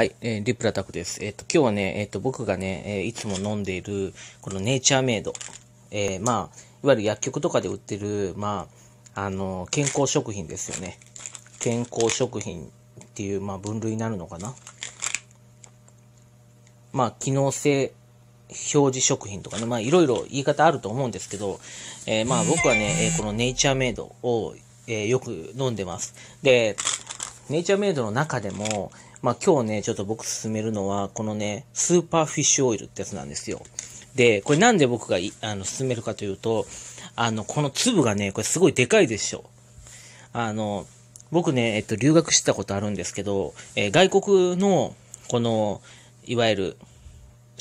はい、えー、リプラタクです。えっ、ー、と、今日はね、えっ、ー、と、僕がね、えー、いつも飲んでいる、このネイチャーメイド。えー、まあ、いわゆる薬局とかで売ってる、まあ、あの、健康食品ですよね。健康食品っていう、まあ、分類になるのかな。まあ、機能性表示食品とかね、まあ、いろいろ言い方あると思うんですけど、えー、まあ、僕はね、えー、このネイチャーメイドを、えー、よく飲んでます。で、ネイチャーメイドの中でも、まあ、今日ね、ちょっと僕勧めるのは、このね、スーパーフィッシュオイルってやつなんですよ。で、これなんで僕があの勧めるかというと、あの、この粒がね、これすごいでかいでしょ。あの、僕ね、えっと、留学してたことあるんですけど、えー、外国の、この、いわゆる、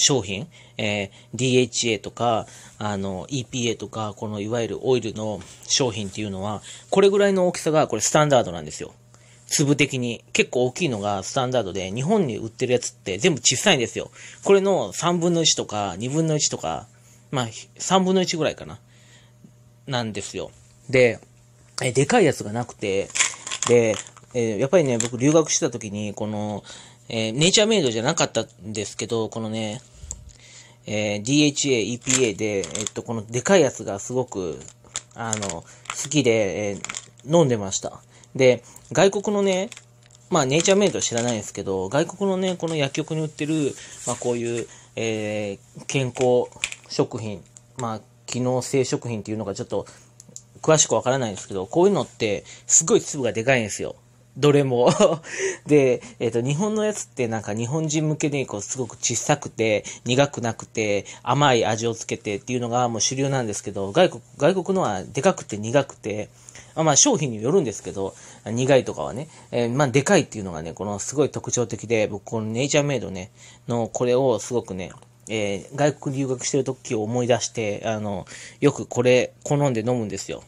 商品、えー、DHA とか、あの、EPA とか、このいわゆるオイルの商品っていうのは、これぐらいの大きさが、これスタンダードなんですよ。粒的に結構大きいのがスタンダードで、日本に売ってるやつって全部小さいんですよ。これの3分の1とか2分の1とか、まあ3分の1ぐらいかな。なんですよ。で、えでかいやつがなくて、で、えー、やっぱりね、僕留学してた時に、この、えー、ネイチャーメイドじゃなかったんですけど、このね、えー、DHA、EPA で、えっと、このでかいやつがすごく、あの、好きで、え飲んでました。で、外国のね、まあ、ネイチャーメイド知らないんですけど、外国のね、この薬局に売ってる、まあ、こういう、えー、健康食品、まあ、機能性食品っていうのがちょっと、詳しくわからないんですけど、こういうのって、すごい粒がでかいんですよ。どれも で、えっ、ー、と、日本のやつってなんか日本人向けにこうすごく小さくて、苦くなくて、甘い味をつけてっていうのがもう主流なんですけど、外国、外国のはでかくて苦くて、まあ商品によるんですけど、苦いとかはね、えー、まあでかいっていうのがね、このすごい特徴的で、僕このネイチャーメイドね、のこれをすごくね、えー、外国留学してる時を思い出して、あの、よくこれ好んで飲むんですよ。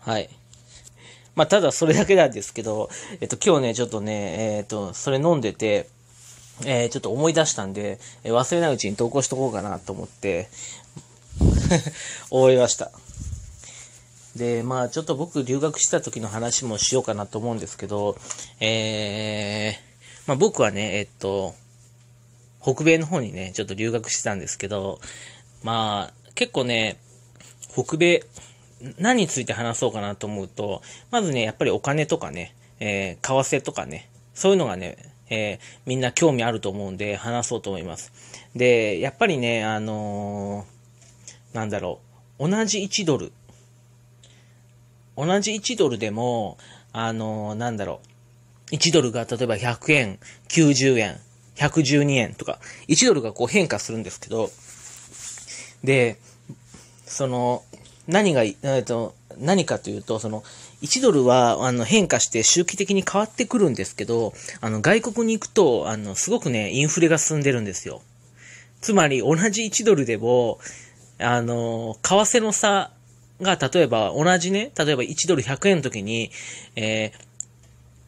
はい。まあ、ただそれだけなんですけど、えっと、今日ね、ちょっとね、えっと、それ飲んでて、えー、ちょっと思い出したんで、えー、忘れないうちに投稿しとこうかなと思って、思 いました。で、まあ、ちょっと僕留学した時の話もしようかなと思うんですけど、えー、まあ僕はね、えっと、北米の方にね、ちょっと留学してたんですけど、まあ、結構ね、北米、何について話そうかなと思うと、まずね、やっぱりお金とかね、えー、為替とかね、そういうのがね、えー、みんな興味あると思うんで話そうと思います。で、やっぱりね、あのー、なんだろう、同じ1ドル。同じ1ドルでも、あのー、なんだろう、1ドルが例えば100円、90円、112円とか、1ドルがこう変化するんですけど、で、その、何が、えっと、何かというと、その、1ドルは、あの、変化して周期的に変わってくるんですけど、あの、外国に行くと、あの、すごくね、インフレが進んでるんですよ。つまり、同じ1ドルでも、あの、為替の差が、例えば、同じね、例えば1ドル100円の時に、えー、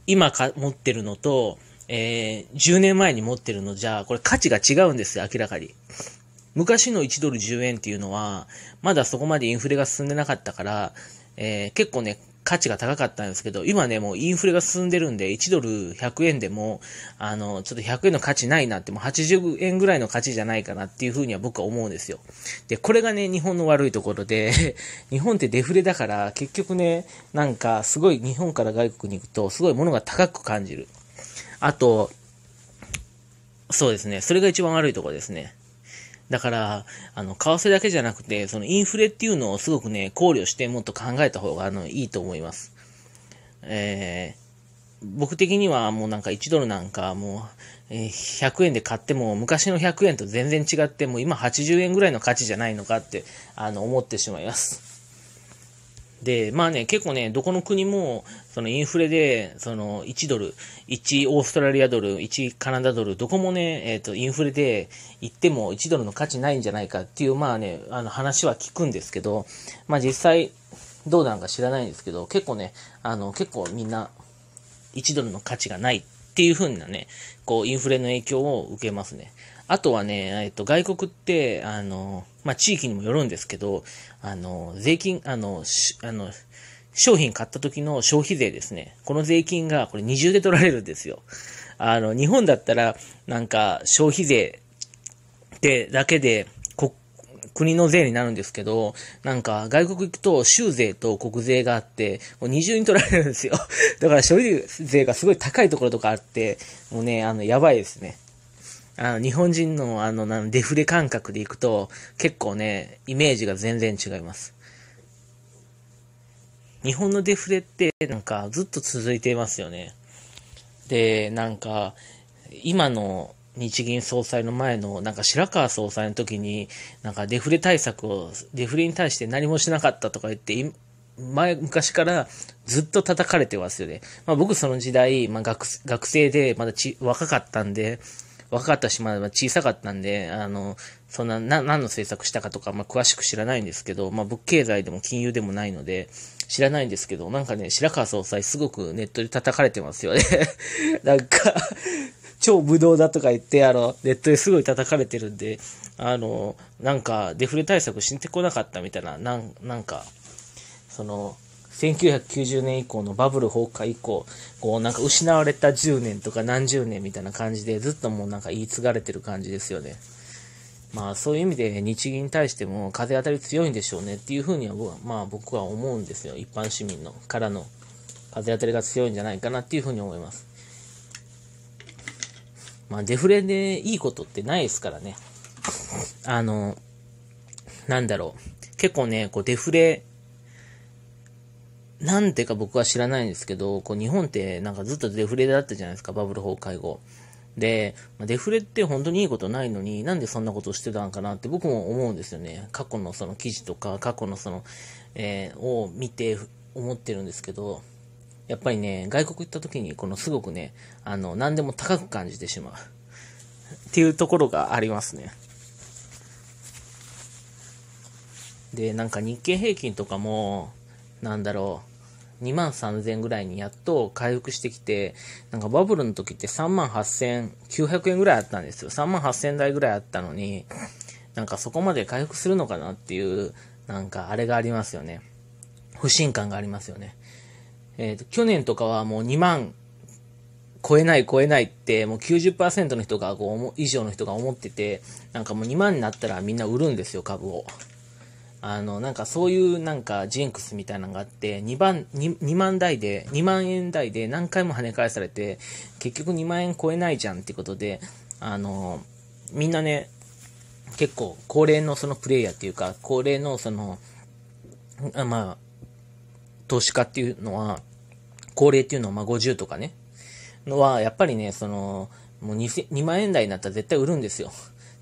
今か持ってるのと、えー、10年前に持ってるのじゃ、これ価値が違うんですよ、明らかに。昔の1ドル10円っていうのは、まだそこまでインフレが進んでなかったから、えー、結構ね、価値が高かったんですけど、今ね、もうインフレが進んでるんで、1ドル100円でも、あの、ちょっと100円の価値ないなって、もう80円ぐらいの価値じゃないかなっていうふうには僕は思うんですよ。で、これがね、日本の悪いところで 日本ってデフレだから、結局ね、なんか、すごい日本から外国に行くと、すごいものが高く感じる。あと、そうですね、それが一番悪いところですね。だから、あの、為替だけじゃなくて、そのインフレっていうのをすごくね、考慮してもっと考えた方が、あの、いいと思います。えー、僕的にはもうなんか1ドルなんかもう、えー、100円で買っても昔の100円と全然違ってもう今80円ぐらいの価値じゃないのかってあの思ってしまいます。で、まあね、結構ね、どこの国もそのインフレで、その1ドル、1オーストラリアドル、1カナダドル、どこもね、えっ、ー、と、インフレで行っても1ドルの価値ないんじゃないかっていう、まあね、あの話は聞くんですけど、まあ実際、どうなのか知らないんですけど、結構ね、あの、結構みんな、1ドルの価値がないっていう風なね、こう、インフレの影響を受けますね。あとはね、えっ、ー、と、外国って、あの、まあ、地域にもよるんですけど、あの、税金、あの、あの、商品買った時の消費税ですね。この税金がこれ二重で取られるんですよ。あの、日本だったら、なんか消費税ってだけで、国の税になるんですけど、なんか外国行くと州税と国税があって、もう二重に取られるんですよ。だから消費税がすごい高いところとかあって、もうね、あの、やばいですね。あの、日本人のあの、デフレ感覚で行くと、結構ね、イメージが全然違います。日本のデフレってなんかずっと続いていますよね。で、なんか、今の日銀総裁の前の、なんか白川総裁の時に、なんかデフレ対策を、デフレに対して何もしなかったとか言って、前、昔からずっと叩かれてますよね。まあ僕その時代、まあ学、学生で、まだち、若かったんで、若かったし、まだ小さかったんで、あの、そんな、な、何の政策したかとか、まあ詳しく知らないんですけど、まあ僕経済でも金融でもないので、知らないんですけど、なんかね、白川総裁すごくネットで叩かれてますよね なんか超無能だとか言って、あの、ネットですごい叩かれてるんで、あの、なんか、デフレ対策してこなかったみたいな、なん、なんか、その、1990年以降のバブル崩壊以降、こうなんか失われた10年とか何十年みたいな感じでずっともうなんか言い継がれてる感じですよね。まあそういう意味で日銀に対しても風当たり強いんでしょうねっていうふうには僕は,、まあ、僕は思うんですよ。一般市民のからの風当たりが強いんじゃないかなっていうふうに思います。まあデフレでいいことってないですからね。あの、なんだろう。結構ね、こうデフレ、なんてか僕は知らないんですけど、こう日本ってなんかずっとデフレだったじゃないですか、バブル崩壊後。で、デフレって本当にいいことないのに、なんでそんなことをしてたんかなって僕も思うんですよね。過去のその記事とか、過去のその、えー、を見て思ってるんですけど、やっぱりね、外国行った時に、このすごくね、あの、何でも高く感じてしまう。っていうところがありますね。で、なんか日経平均とかも、なんだろう、2万3000ぐらいにやっと回復してきて、なんかバブルの時って3万8900円ぐらいあったんですよ。3万8000台ぐらいあったのに、なんかそこまで回復するのかなっていう、なんかあれがありますよね。不信感がありますよね。えっ、ー、と、去年とかはもう2万超えない超えないってもう90%の人がこう以上の人が思ってて、なんかもう2万になったらみんな売るんですよ、株を。あの、なんかそういうなんかジンクスみたいなのがあって、2番、2, 2万台で、2万円台で何回も跳ね返されて、結局2万円超えないじゃんってことで、あの、みんなね、結構高齢のそのプレイヤーっていうか、高齢のその、あまあ、投資家っていうのは、高齢っていうのはまあ50とかね、のは、やっぱりね、その、もう 2, 2万円台になったら絶対売るんですよ。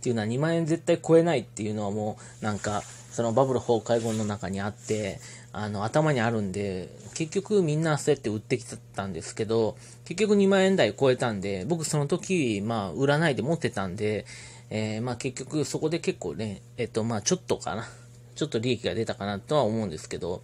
っていうのは2万円絶対超えないっていうのはもう、なんか、そのバブル崩壊後の中にあって、あの、頭にあるんで、結局みんなそうやって売ってきたんですけど、結局2万円台超えたんで、僕その時、まあ、売らないで持ってたんで、えー、まあ結局そこで結構ね、えっと、まあちょっとかな、ちょっと利益が出たかなとは思うんですけど、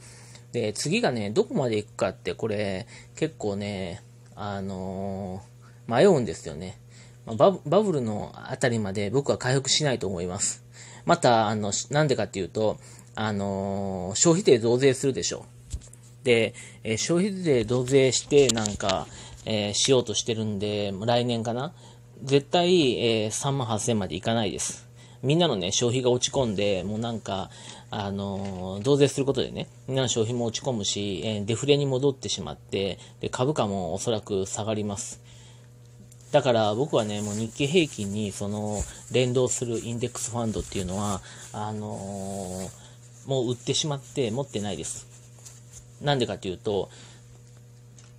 で、次がね、どこまで行くかって、これ、結構ね、あのー、迷うんですよね。まあ、バブルのあたりまで僕は回復しないと思います。また、あの、なんでかっていうと、あの消費税増税するでしょ。で、えー、消費税増税してなんか、えー、しようとしてるんで、来年かな絶対、えー、3万8000までいかないです。みんなのね、消費が落ち込んで、もうなんか、あのー、増税することでね、みんなの消費も落ち込むし、えー、デフレに戻ってしまって、で、株価もおそらく下がります。だから僕はね、もう日経平均にその連動するインデックスファンドっていうのは、あのー、もう売ってしまって持ってないです。なんでかというと、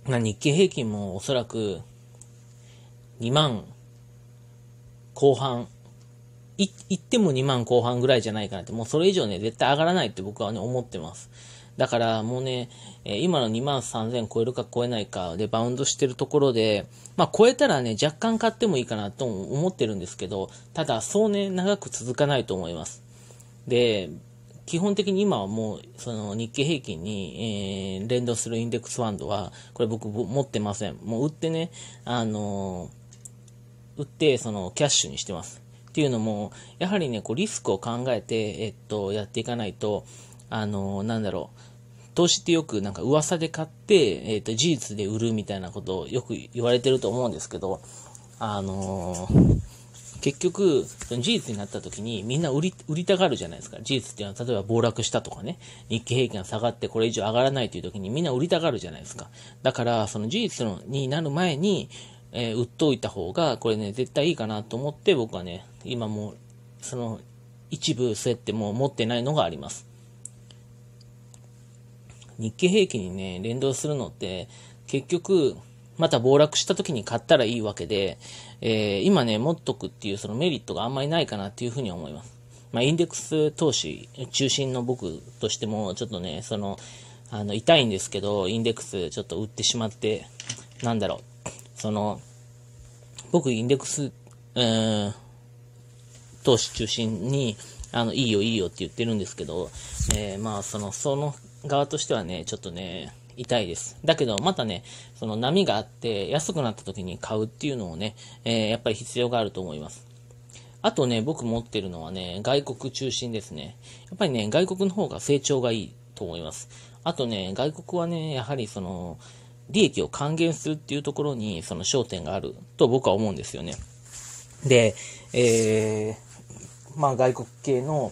まあ、日経平均もおそらく2万後半、い、言っても2万後半ぐらいじゃないかなって、もうそれ以上ね、絶対上がらないって僕はね、思ってます。だからもうね、今の2万3000超えるか超えないかでバウンドしてるところで、まあ超えたらね、若干買ってもいいかなと思ってるんですけど、ただそうね、長く続かないと思います。で、基本的に今はもう、その日経平均に、えー、連動するインデックスファンドは、これ僕持ってません。もう売ってね、あのー、売って、その、キャッシュにしてます。っていうのも、やはりね、こう、リスクを考えて、えっと、やっていかないと、あのー、なんだろう、投資ってよくなんか噂で買って、えっ、ー、と、事実で売るみたいなことをよく言われてると思うんですけど、あのー、結局、事実になった時にみんな売り、売りたがるじゃないですか。事実っていうのは、例えば暴落したとかね、日経平均が下がってこれ以上上がらないという時にみんな売りたがるじゃないですか。だから、その事実のになる前に、えー、売っといた方が、これね、絶対いいかなと思って僕はね、今もその一部そうやってもう持ってないのがあります。日経平均にね、連動するのって、結局、また暴落した時に買ったらいいわけで、えー、今ね、持っとくっていうそのメリットがあんまりないかなっていうふうに思います。まあ、インデックス投資中心の僕としても、ちょっとね、その、あの、痛いんですけど、インデックスちょっと売ってしまって、なんだろう、その、僕、インデックス、えー、投資中心に、あの、いいよいいよって言ってるんですけど、えー、まあ、その、その側としてはね、ちょっとね、痛いです。だけど、またね、その波があって、安くなった時に買うっていうのをね、えー、やっぱり必要があると思います。あとね、僕持ってるのはね、外国中心ですね。やっぱりね、外国の方が成長がいいと思います。あとね、外国はね、やはりその、利益を還元するっていうところに、その焦点があると僕は思うんですよね。で、えー、まあ外国系の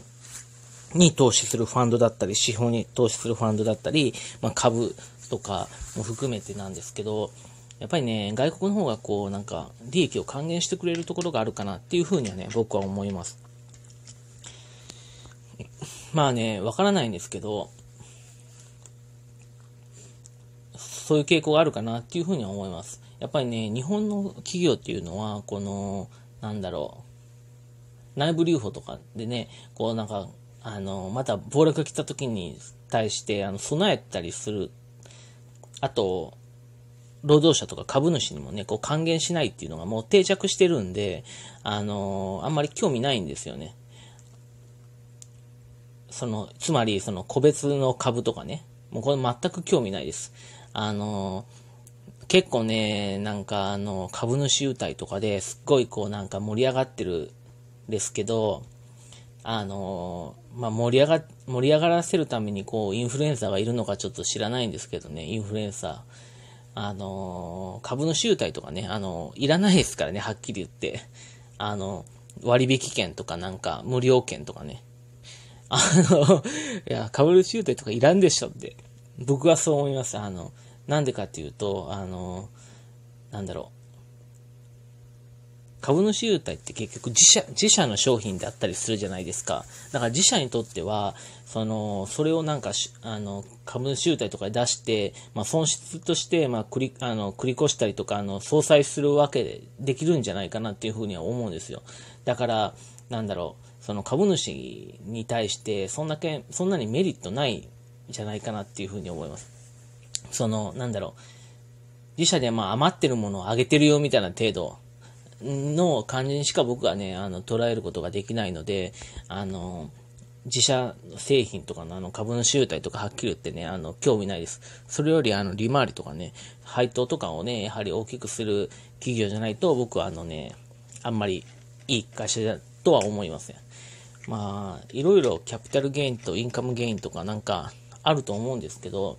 に投資するファンドだったり、資本に投資するファンドだったり、まあ、株とかも含めてなんですけど、やっぱりね、外国の方がこう、なんか、利益を還元してくれるところがあるかなっていうふうにはね、僕は思います。まあね、わからないんですけど、そういう傾向があるかなっていうふうには思います。やっぱりね、日本の企業っていうのは、この、なんだろう、内部留保とかでね、こうなんか、あの、また暴力が来た時に対して、あの、備えたりする。あと、労働者とか株主にもね、こう還元しないっていうのがもう定着してるんで、あのあんまり興味ないんですよね。その、つまり、その個別の株とかね、もうこれ全く興味ないです。あの結構ね、なんかあの、株主優待とかですっごいこうなんか盛り上がってるですけど、あのまあ、盛り上が、盛り上がらせるために、こう、インフルエンサーがいるのかちょっと知らないんですけどね、インフルエンサー。あの株の集体とかね、あのいらないですからね、はっきり言って。あの割引券とかなんか、無料券とかね。あの、いや、株の集体とかいらんでしょって。僕はそう思います。あの、なんでかっていうと、あのなんだろう。株主優待って結局自社、自社の商品であったりするじゃないですか。だから自社にとっては、その、それをなんか、あの、株主優待とかで出して、まあ、損失として、まあ、繰り、あの、繰り越したりとか、あの、相殺するわけで、できるんじゃないかなっていうふうには思うんですよ。だから、なんだろう、その株主に対して、そんなけ、そんなにメリットないじゃないかなっていうふうに思います。その、なんだろう、自社でまあ余ってるものをあげてるよみたいな程度の感じにしか僕はね、あの、捉えることができないので、あの、自社製品とかのあの株主優待とかはっきり言ってね、あの、興味ないです。それよりあの、利回りとかね、配当とかをね、やはり大きくする企業じゃないと、僕はあのね、あんまりいい会社だとは思いません。まあ、いろいろキャピタルゲインとインカムゲインとかなんかあると思うんですけど、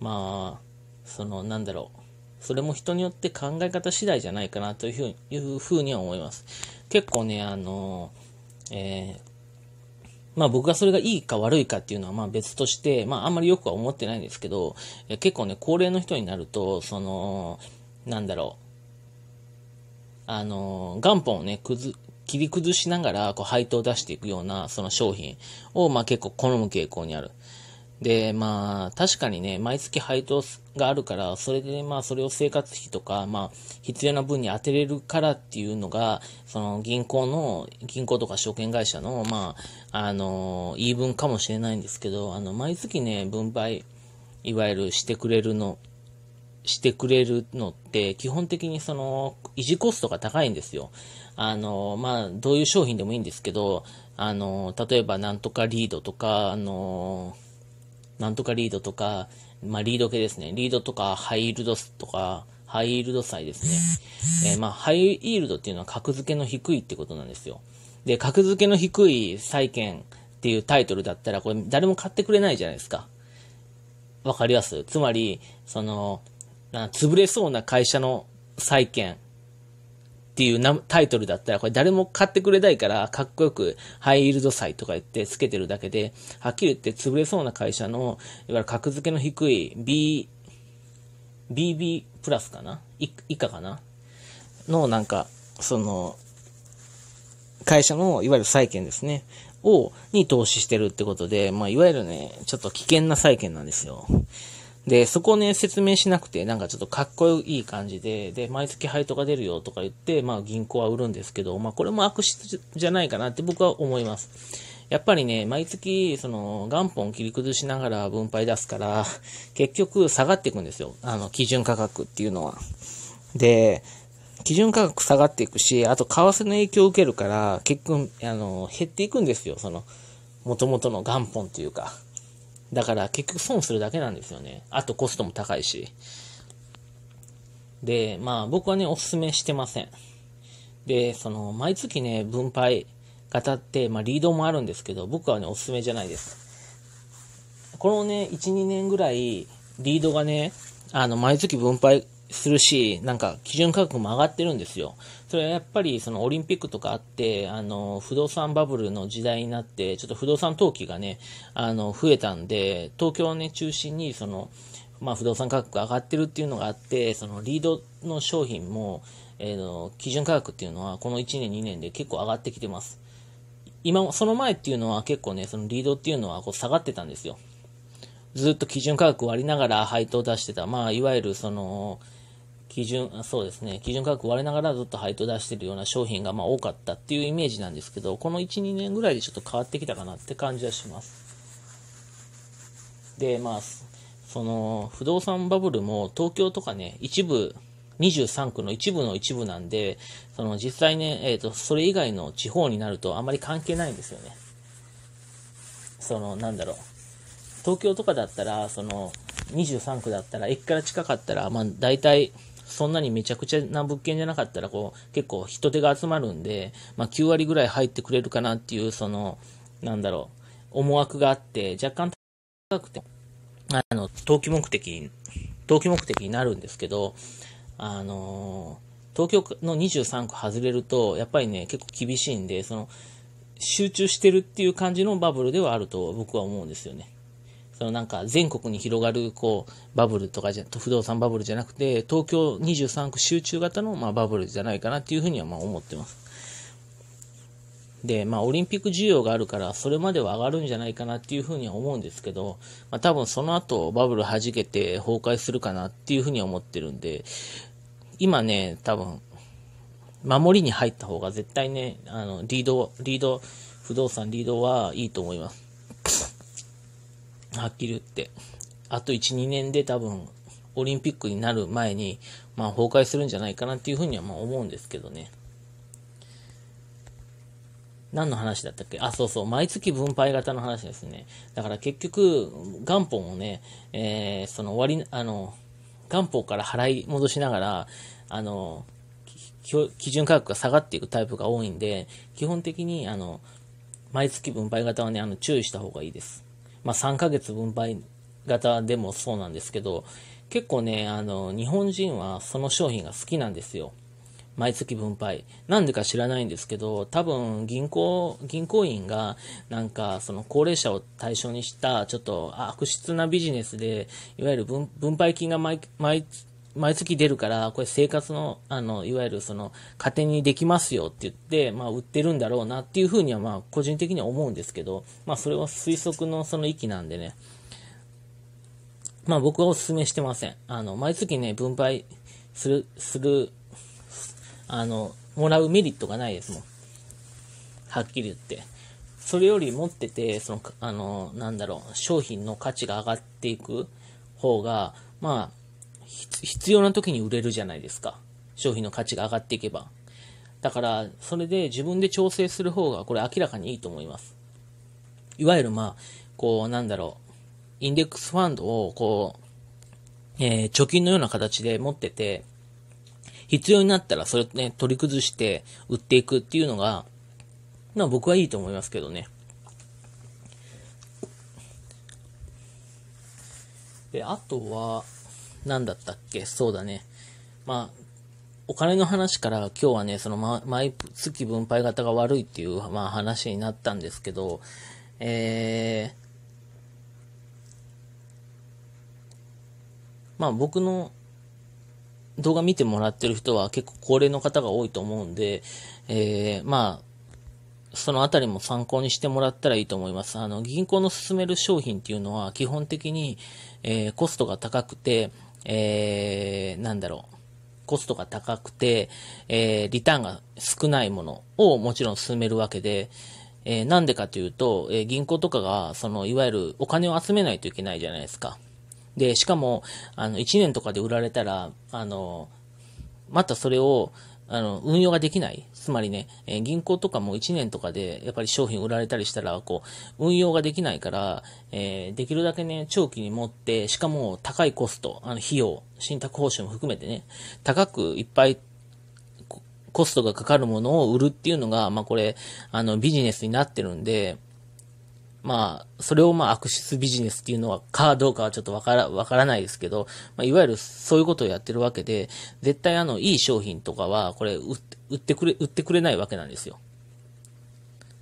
まあ、その、なんだろう。それも人によって考え方次第じゃないかなというふうには思います。結構ね、あの、えー、まあ僕がそれがいいか悪いかっていうのはまあ別として、まああんまりよくは思ってないんですけど、結構ね、高齢の人になると、その、なんだろう、あの、元本をね、くず、切り崩しながら、こう、配当を出していくような、その商品を、まあ結構好む傾向にある。で、まあ、確かにね、毎月配当があるから、それで、ね、まあ、それを生活費とか、まあ、必要な分に充てれるからっていうのが、その銀行の、銀行とか証券会社の、まあ、あの、言い分かもしれないんですけど、あの、毎月ね、分配、いわゆるしてくれるの、してくれるのって、基本的にその、維持コストが高いんですよ。あの、まあ、どういう商品でもいいんですけど、あの、例えばなんとかリードとか、あの、なんとかリードとか、まあ、リード系ですね。リードとか、ハイイールドとか、ハイイールド債ですね。えー、まあ、ハイイールドっていうのは格付けの低いってことなんですよ。で、格付けの低い債券っていうタイトルだったら、これ誰も買ってくれないじゃないですか。わかりますつまり、その、潰れそうな会社の債券っていうタイトルだったら、これ誰も買ってくれないから、かっこよくハイイールド債とか言ってつけてるだけで、はっきり言って潰れそうな会社の、いわゆる格付けの低い B、BB プラスかな以下かなのなんか、その、会社の、いわゆる債券ですね。を、に投資してるってことで、まあ、いわゆるね、ちょっと危険な債券なんですよ。で、そこをね、説明しなくて、なんかちょっとかっこいい感じで、で、毎月配当が出るよとか言って、まあ銀行は売るんですけど、まあこれも悪質じゃないかなって僕は思います。やっぱりね、毎月、その、元本切り崩しながら分配出すから、結局下がっていくんですよ。あの、基準価格っていうのは。で、基準価格下がっていくし、あと為替の影響を受けるから、結局、あの、減っていくんですよ。その、元々の元本っていうか。だから結局損するだけなんですよね。あとコストも高いし。で、まあ僕はね、おすすめしてません。で、その、毎月ね、分配型って、まあリードもあるんですけど、僕はね、おすすめじゃないです。このね、1、2年ぐらい、リードがね、あの、毎月分配するし、なんか基準価格も上がってるんですよ。それはやっぱりそのオリンピックとかあって、あの、不動産バブルの時代になって、ちょっと不動産投機がね、あの、増えたんで、東京をね、中心にその、まあ、不動産価格が上がってるっていうのがあって、そのリードの商品も、えー、の基準価格っていうのはこの1年2年で結構上がってきてます。今、その前っていうのは結構ね、そのリードっていうのはこう下がってたんですよ。ずっと基準価格割りながら配当を出してた、まあ、いわゆるその、基準、そうですね、基準価格割れながらずっと配当出してるような商品がま多かったっていうイメージなんですけど、この1、2年ぐらいでちょっと変わってきたかなって感じはします。で、まあ、その、不動産バブルも東京とかね、一部、23区の一部の一部なんで、その実際ね、えっ、ー、と、それ以外の地方になるとあんまり関係ないんですよね。その、なんだろう。東京とかだったら、その、23区だったら、駅から近かったら、まあ、大体、そんなにめちゃくちゃな物件じゃなかったら、こう、結構人手が集まるんで、まあ、9割ぐらい入ってくれるかなっていう、その、なんだろう、思惑があって、若干高くて、あの、投機目的、投機目的になるんですけど、あの東京の23区外れると、やっぱりね、結構厳しいんで、その、集中してるっていう感じのバブルではあると僕は思うんですよね。そのなんか全国に広がるこうバブルとかじゃ、不動産バブルじゃなくて、東京23区集中型のまあバブルじゃないかなっていうふうにはまあ思ってます。で、まあオリンピック需要があるから、それまでは上がるんじゃないかなっていうふうには思うんですけど、まあ多分その後バブル弾けて崩壊するかなっていうふうには思ってるんで、今ね、多分、守りに入った方が絶対ね、あの、リード、リード、不動産リードはいいと思います。はっきり言って。あと1、2年で多分、オリンピックになる前に、まあ、崩壊するんじゃないかなっていうふうにはま思うんですけどね。何の話だったっけあ、そうそう。毎月分配型の話ですね。だから結局、元本をね、えー、その割り、あの、元本から払い戻しながら、あの、基準価格が下がっていくタイプが多いんで、基本的に、あの、毎月分配型はね、あの、注意した方がいいです。まあ、3ヶ月分配型でもそうなんですけど、結構ね、あの、日本人はその商品が好きなんですよ。毎月分配。なんでか知らないんですけど、多分銀行、銀行員がなんかその高齢者を対象にしたちょっと悪質なビジネスで、いわゆる分配金が毎毎毎月出るから、これ生活の、あの、いわゆるその、庭にできますよって言って、まあ、売ってるんだろうなっていうふうには、まあ、個人的には思うんですけど、まあ、それは推測のその域なんでね、まあ、僕はお勧めしてません。あの、毎月ね、分配する、する、あの、もらうメリットがないですもん。はっきり言って。それより持ってて、その、あの、なんだろう、商品の価値が上がっていく方が、まあ、必要な時に売れるじゃないですか。商品の価値が上がっていけば。だから、それで自分で調整する方が、これ明らかにいいと思います。いわゆる、まあ、こう、なんだろう、インデックスファンドを、こう、えー、貯金のような形で持ってて、必要になったらそれね、取り崩して売っていくっていうのが、まあ僕はいいと思いますけどね。で、あとは、何だったっけそうだね。まあ、お金の話から今日はね、その、毎月分配型が悪いっていう、まあ、話になったんですけど、えー、まあ僕の動画見てもらってる人は結構高齢の方が多いと思うんで、えー、まあ、そのあたりも参考にしてもらったらいいと思います。あの、銀行の勧める商品っていうのは基本的に、えー、コストが高くて、えー、なんだろう、コストが高くて、えー、リターンが少ないものをもちろん進めるわけで、えー、なんでかというと、えー、銀行とかが、その、いわゆるお金を集めないといけないじゃないですか。で、しかも、あの、1年とかで売られたら、あの、またそれを、あの、運用ができない。つまりね、え銀行とかも1年とかで、やっぱり商品売られたりしたら、こう、運用ができないから、えー、できるだけね、長期に持って、しかも高いコスト、あの、費用、信託報酬も含めてね、高くいっぱいコストがかかるものを売るっていうのが、まあこれ、あの、ビジネスになってるんで、まあ、それをまあ悪質ビジネスっていうのは、かどうかはちょっとわから、わからないですけど、まあ、いわゆるそういうことをやってるわけで、絶対あの、いい商品とかは、これ、売ってくれ、売ってくれないわけなんですよ。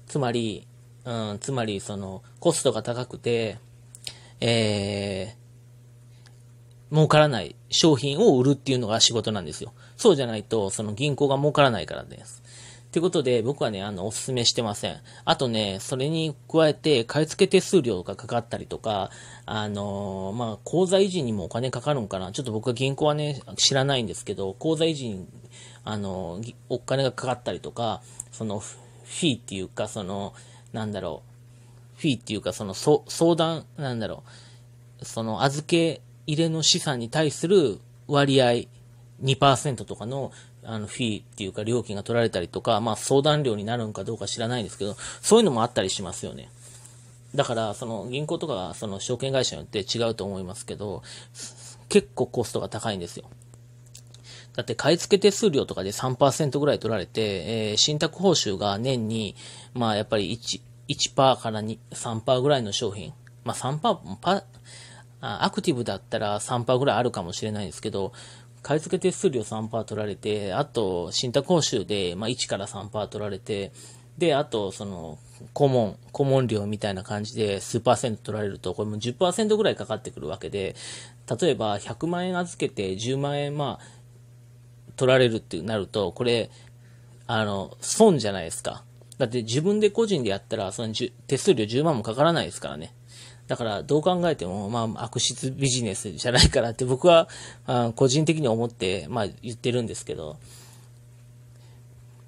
つまり、うん、つまり、その、コストが高くて、えー、儲からない商品を売るっていうのが仕事なんですよ。そうじゃないと、その銀行が儲からないからです。ってことで、僕はね、あの、おすすめしてません。あとね、それに加えて、買い付け手数料がかかったりとか、あのー、まあ、口座維持にもお金かかるんかな。ちょっと僕は銀行はね、知らないんですけど、口座維持に、あのー、お金がかかったりとか、その、フィーっていうか、その、なんだろう、フィーっていうか、その、相談、なんだろう、その、預け入れの資産に対する割合2%とかのあの、フィーっていうか料金が取られたりとか、まあ相談料になるんかどうか知らないんですけど、そういうのもあったりしますよね。だから、その銀行とか、その証券会社によって違うと思いますけど、結構コストが高いんですよ。だって買い付け手数料とかで3%ぐらい取られて、えー、信託報酬が年に、まあやっぱり1、1%から2 3%ぐらいの商品。まあ3%、パアクティブだったら3%ぐらいあるかもしれないですけど、買い付け手数料3%取られて、あと、信託報酬で、まあ、1から3%取られて、で、あと、その、顧問、顧問料みたいな感じで数パーセント取られると、これも10%ぐらいかかってくるわけで、例えば100万円預けて10万円、まあ、取られるってなると、これ、あの、損じゃないですか。だって自分で個人でやったら、その手数料10万もかからないですからね。だからどう考えても、まあ、悪質ビジネスじゃないからって僕は、あ個人的に思って、まあ、言ってるんですけど、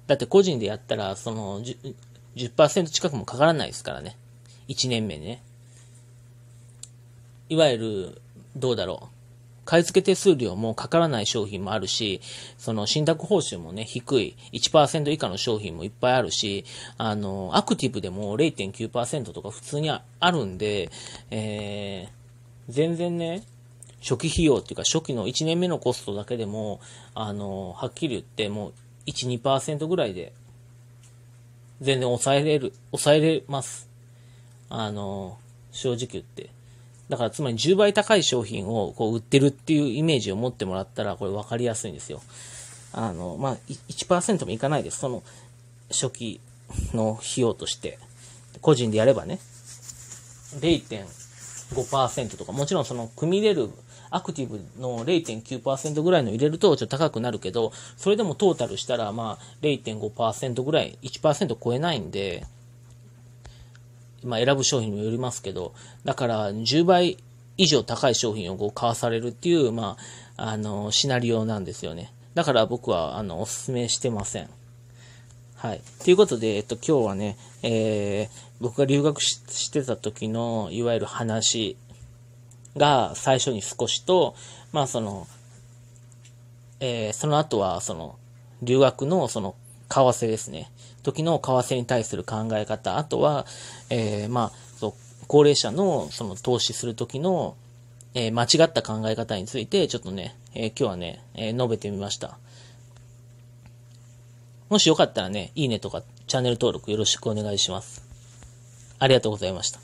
だって個人でやったら、その10、10%近くもかからないですからね。1年目にね。いわゆる、どうだろう。買い付け手数料もかからない商品もあるし、その信託報酬もね、低い1%以下の商品もいっぱいあるし、あの、アクティブでも0.9%とか普通にあるんで、えー、全然ね、初期費用っていうか初期の1年目のコストだけでも、あの、はっきり言ってもう1、2%ぐらいで、全然抑えれる、抑えれます。あの、正直言って。だからつまり10倍高い商品をこう売ってるっていうイメージを持ってもらったら、これ分かりやすいんですよ。あの、まあ、1%もいかないです。その、初期の費用として。個人でやればね。0.5%とか、もちろんその、組み入れる、アクティブの0.9%ぐらいの入れるとちょっと高くなるけど、それでもトータルしたら、まあ、0.5%ぐらい、1%超えないんで、まあ、選ぶ商品にもよりますけど、だから10倍以上高い商品をこう買わされるっていう、まあ、あの、シナリオなんですよね。だから僕は、あの、お勧めしてません。はい。ということで、えっと、今日はね、えー、僕が留学してた時の、いわゆる話が最初に少しと、まあ、その、えー、その後は、その、留学の、その、為替ですね。時の為替に対する考え方、あとは、えー、まあ、そう、高齢者の、その、投資する時の、えー、間違った考え方について、ちょっとね、えー、今日はね、えー、述べてみました。もしよかったらね、いいねとかチャンネル登録よろしくお願いします。ありがとうございました。